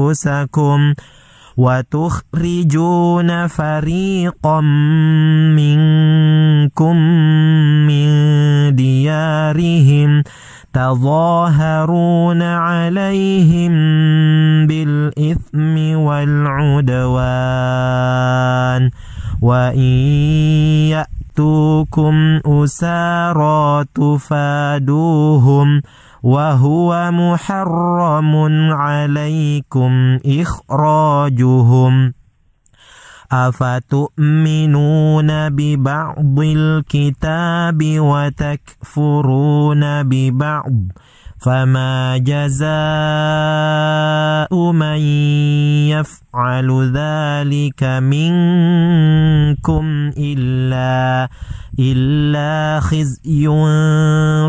أنفسكم وتخرجون فريقا منكم من ديارهم تظاهرون عليهم بالإثم والعدوان وإن يأتوكم أسارى تفادوهم وهو محرم عليكم إخراجهم أفتؤمنون ببعض الكتاب وتكفرون ببعض ؟ فما جزاء من يفعل ذلك منكم إلا إلا خزي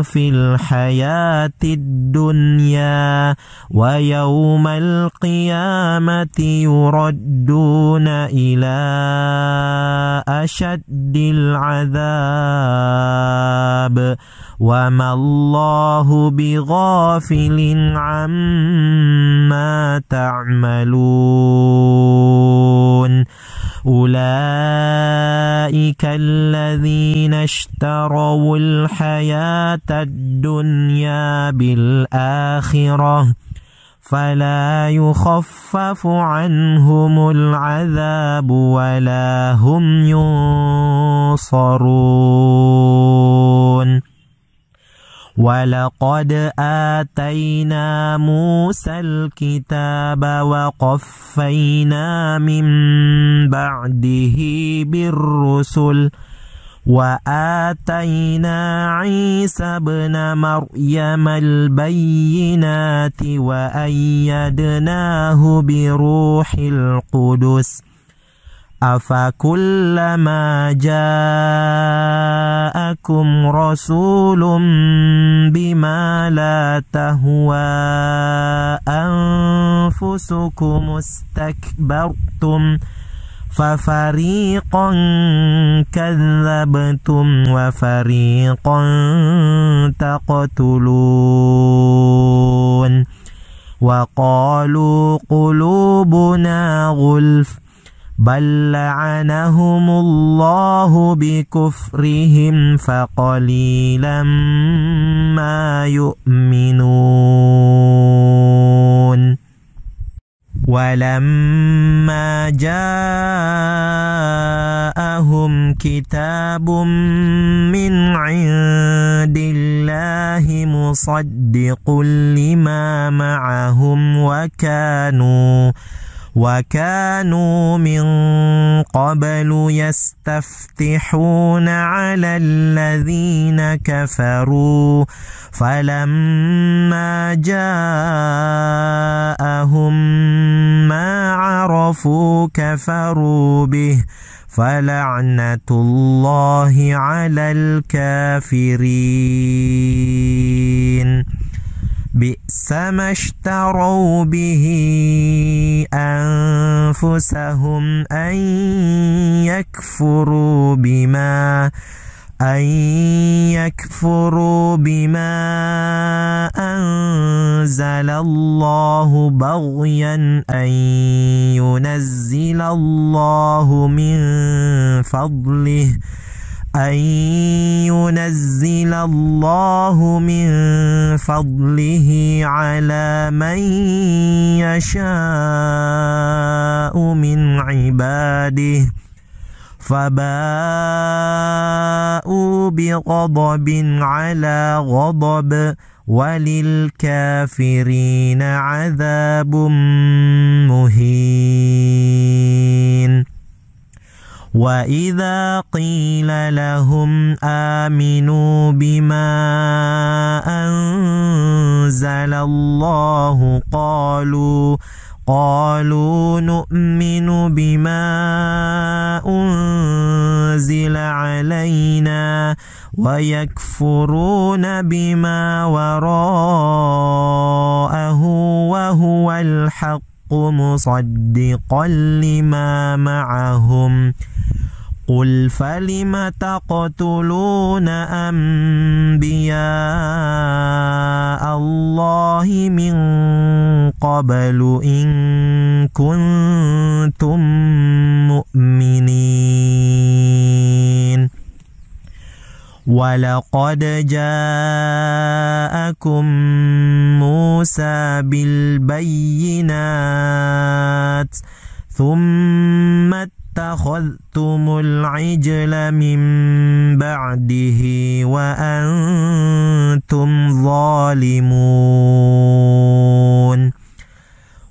في الحياة الدنيا ويوم القيامة يردون إلى أشد العذاب وما الله بغير غافل عما تعملون أولئك الذين اشتروا الحياة الدنيا بالآخرة فلا يخفف عنهم العذاب ولا هم ينصرون ولقد آتينا موسى الكتاب وقفينا من بعده بالرسل وآتينا عيسى ابن مريم البينات وأيدناه بروح القدس أفكلما جاءكم رسول بما لا تهوى أنفسكم استكبرتم ففريقا كذبتم وفريقا تقتلون وقالوا قلوبنا غلف بل لعنهم الله بكفرهم فقليلا ما يؤمنون ولما جاءهم كتاب من عند الله مصدق لما معهم وكانوا وكانوا من قبل يستفتحون على الذين كفروا فلما جاءهم ما عرفوا كفروا به فلعنة الله على الكافرين بئس ما اشتروا به أن أنفسهم أن يكفروا بما أن يكفروا بما أنزل الله بغيا أن ينزل الله من فضله أن ينزل الله من فضله على من يشاء من عباده فباءوا بغضب على غضب وللكافرين عذاب مهين وإذا قيل لهم آمنوا بما أنزل الله قالوا قالوا نؤمن بما أنزل علينا ويكفرون بما وراءه وهو الحق مصدقا لما معهم قل فلم تقتلون أنبياء الله من قبل إن كنتم مؤمنين ولقد جاءكم موسى بالبينات ثم اتخذتم العجل من بعده وانتم ظالمون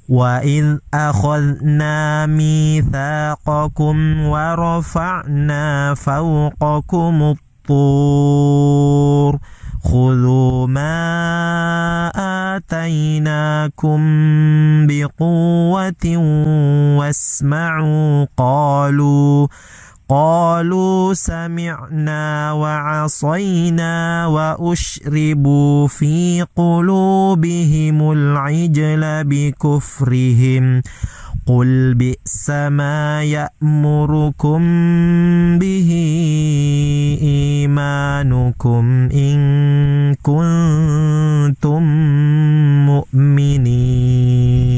واذ اخذنا ميثاقكم ورفعنا فوقكم الطين الطور خذوا ما آتيناكم بقوة واسمعوا قالوا قالوا سمعنا وعصينا واشربوا في قلوبهم العجل بكفرهم قل بئس ما يأمركم به إيمانكم إن كنتم مؤمنين